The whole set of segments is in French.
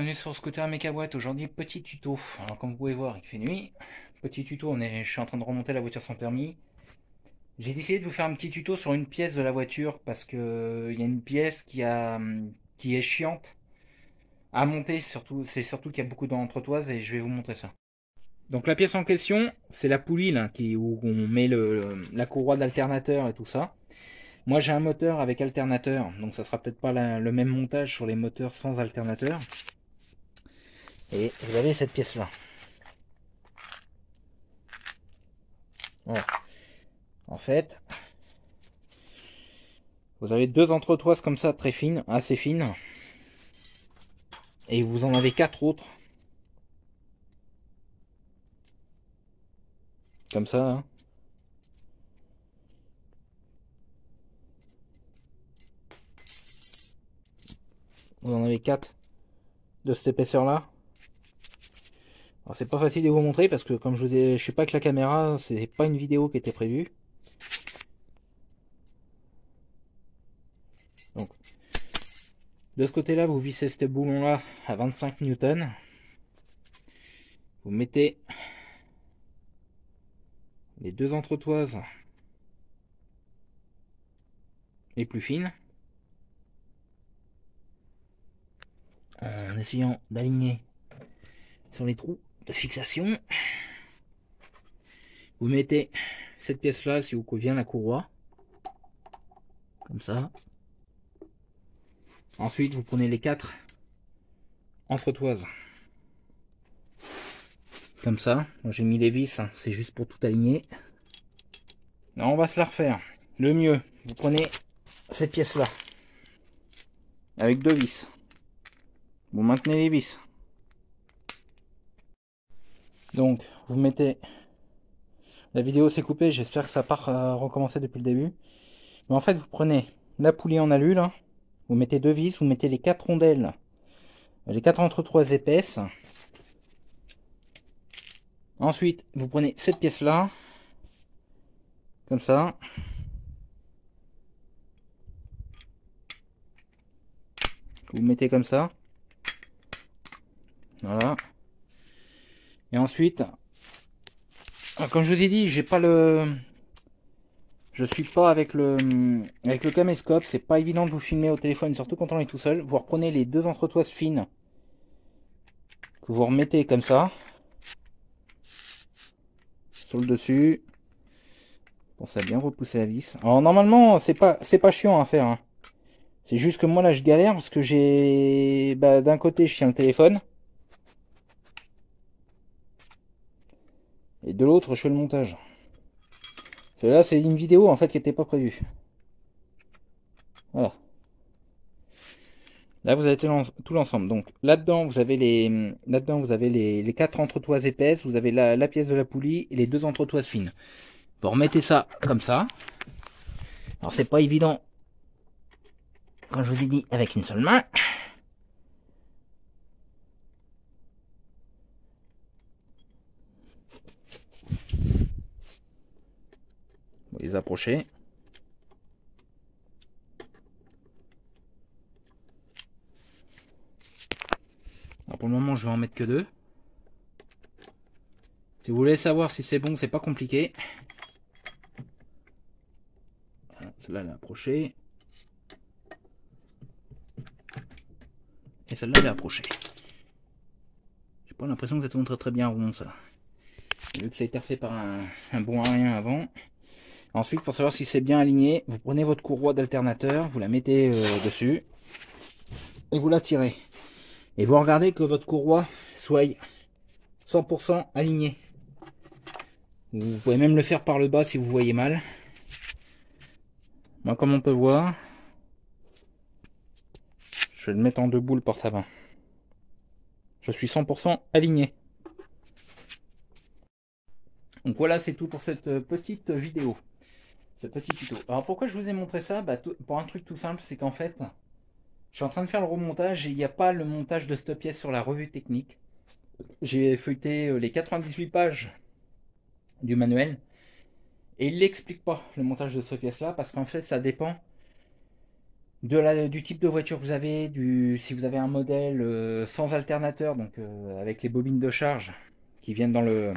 bienvenue sur Scooter boîte Aujourd'hui, petit tuto. Alors, comme vous pouvez voir, il fait nuit. Petit tuto, on est, je suis en train de remonter la voiture sans permis. J'ai décidé de vous faire un petit tuto sur une pièce de la voiture parce que euh, il y a une pièce qui, a, qui est chiante à monter, surtout, c'est surtout qu'il y a beaucoup d'entretoises et je vais vous montrer ça. Donc, la pièce en question, c'est la poulie là, qui, où on met le, la courroie d'alternateur et tout ça. Moi j'ai un moteur avec alternateur, donc ça sera peut-être pas le même montage sur les moteurs sans alternateur. Et vous avez cette pièce-là. En fait, vous avez deux entretoises comme ça, très fines, assez fines. Et vous en avez quatre autres. Comme ça, hein. Vous en avez quatre de cette épaisseur-là. Alors c'est pas facile de vous montrer parce que comme je vous ai, je suis pas avec la caméra, c'est pas une vidéo qui était prévue. Donc de ce côté-là, vous vissez ce boulon-là à 25 newtons. Vous mettez les deux entretoises les plus fines euh, en essayant d'aligner sur les trous fixation. Vous mettez cette pièce-là si vous convient la courroie. Comme ça. Ensuite, vous prenez les quatre entretoises. Comme ça. J'ai mis les vis, hein. c'est juste pour tout aligner. on va se la refaire. Le mieux, vous prenez cette pièce-là. Avec deux vis. Vous maintenez les vis. Donc, vous mettez... La vidéo s'est coupée, j'espère que ça part euh, recommencer depuis le début. Mais en fait, vous prenez la poulie en alu, hein. Vous mettez deux vis, vous mettez les quatre rondelles, les quatre entre trois épaisses. Ensuite, vous prenez cette pièce-là, comme ça. Vous mettez comme ça. Voilà. Et ensuite, euh, comme je vous ai dit, j'ai pas le... Je suis pas avec le avec le caméscope, c'est pas évident de vous filmer au téléphone, surtout quand on est tout seul. Vous reprenez les deux entretoises fines que vous remettez comme ça sur le dessus. Pour ça bien repousser la vis. Alors normalement, c'est pas c'est pas chiant à faire. Hein. C'est juste que moi là, je galère parce que j'ai bah, d'un côté, je tiens le téléphone. Et de l'autre, je fais le montage. là c'est une vidéo en fait qui n'était pas prévue. Voilà. Là, vous avez tout l'ensemble. Donc là-dedans, vous avez les, là-dedans, vous avez les, quatre entretoises épaisses. Vous avez la, la, pièce de la poulie et les deux entretoises fines. Vous remettez ça comme ça. Alors c'est pas évident. Quand je vous ai dit avec une seule main. approcher. pour le moment, je vais en mettre que deux. Si vous voulez savoir si c'est bon, c'est pas compliqué. Celle-là, elle Et celle-là, elle est J'ai pas l'impression que ça tourne très très bien rond, ça. Vu que ça a été refait par un, un bon à rien avant. Ensuite, pour savoir si c'est bien aligné, vous prenez votre courroie d'alternateur, vous la mettez euh, dessus et vous la tirez. Et vous regardez que votre courroie soit 100% alignée. Vous pouvez même le faire par le bas si vous voyez mal. Moi, comme on peut voir, je vais le mettre en deux boules porte avant Je suis 100% aligné. Donc voilà, c'est tout pour cette euh, petite vidéo ce petit tuto. Alors pourquoi je vous ai montré ça bah, Pour un truc tout simple, c'est qu'en fait, je suis en train de faire le remontage et il n'y a pas le montage de cette pièce sur la revue technique. J'ai feuilleté euh, les 98 pages du manuel et il n'explique pas le montage de cette pièce-là parce qu'en fait, ça dépend de la, du type de voiture que vous avez, du, si vous avez un modèle euh, sans alternateur, donc euh, avec les bobines de charge qui viennent dans le,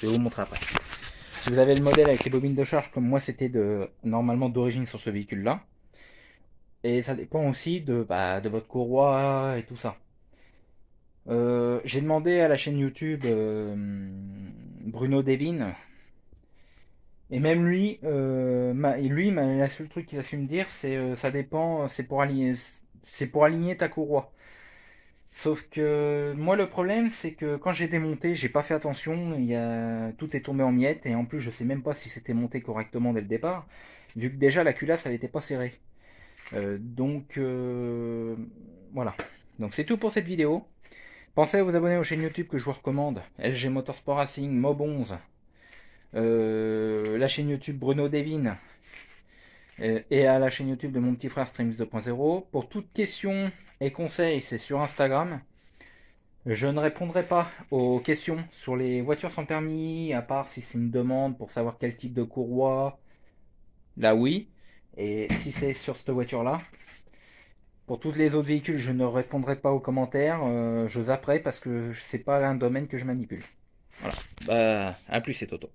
Je vous montrer après. Si vous avez le modèle avec les bobines de charge, comme moi c'était de normalement d'origine sur ce véhicule-là. Et ça dépend aussi de, bah, de votre courroie et tout ça. Euh, j'ai demandé à la chaîne YouTube euh, Bruno Devine Et même lui, euh, lui, la truc qu'il a su me dire, c'est euh, ça dépend, c'est pour aligner, c'est pour aligner ta courroie. Sauf que moi le problème c'est que quand j'ai démonté, j'ai pas fait attention, y a... tout est tombé en miettes et en plus je sais même pas si c'était monté correctement dès le départ, vu que déjà la culasse elle était pas serrée. Euh, donc euh, voilà. Donc c'est tout pour cette vidéo. Pensez à vous abonner aux chaînes YouTube que je vous recommande, LG Motorsport Racing, Mob11, euh, la chaîne YouTube Bruno Devine et à la chaîne YouTube de mon petit frère Streams 2.0. Pour toute question et conseil, c'est sur Instagram. Je ne répondrai pas aux questions sur les voitures sans permis, à part si c'est une demande pour savoir quel type de courroie. Là, oui. Et si c'est sur cette voiture-là. Pour toutes les autres véhicules, je ne répondrai pas aux commentaires. Euh, je je zapperai parce que c'est pas un domaine que je manipule. Voilà. Bah, à plus, c'est Toto.